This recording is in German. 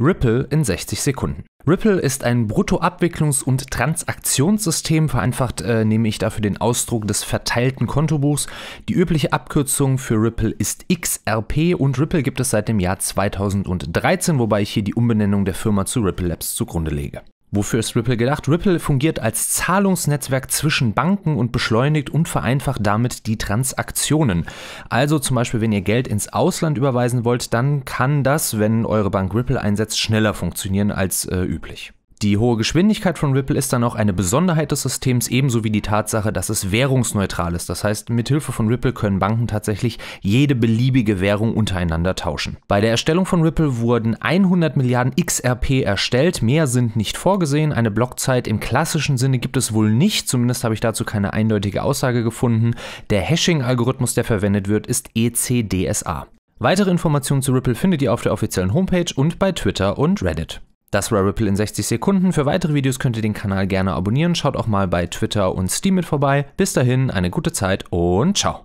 Ripple in 60 Sekunden. Ripple ist ein Bruttoabwicklungs- und Transaktionssystem, vereinfacht äh, nehme ich dafür den Ausdruck des verteilten Kontobuchs. Die übliche Abkürzung für Ripple ist XRP und Ripple gibt es seit dem Jahr 2013, wobei ich hier die Umbenennung der Firma zu Ripple Labs zugrunde lege. Wofür ist Ripple gedacht? Ripple fungiert als Zahlungsnetzwerk zwischen Banken und beschleunigt und vereinfacht damit die Transaktionen. Also zum Beispiel, wenn ihr Geld ins Ausland überweisen wollt, dann kann das, wenn eure Bank Ripple einsetzt, schneller funktionieren als äh, üblich. Die hohe Geschwindigkeit von Ripple ist dann auch eine Besonderheit des Systems, ebenso wie die Tatsache, dass es währungsneutral ist. Das heißt, mit Hilfe von Ripple können Banken tatsächlich jede beliebige Währung untereinander tauschen. Bei der Erstellung von Ripple wurden 100 Milliarden XRP erstellt, mehr sind nicht vorgesehen. Eine Blockzeit im klassischen Sinne gibt es wohl nicht, zumindest habe ich dazu keine eindeutige Aussage gefunden. Der Hashing-Algorithmus, der verwendet wird, ist ECDSA. Weitere Informationen zu Ripple findet ihr auf der offiziellen Homepage und bei Twitter und Reddit. Das war Ripple in 60 Sekunden. Für weitere Videos könnt ihr den Kanal gerne abonnieren. Schaut auch mal bei Twitter und Steam mit vorbei. Bis dahin, eine gute Zeit und ciao.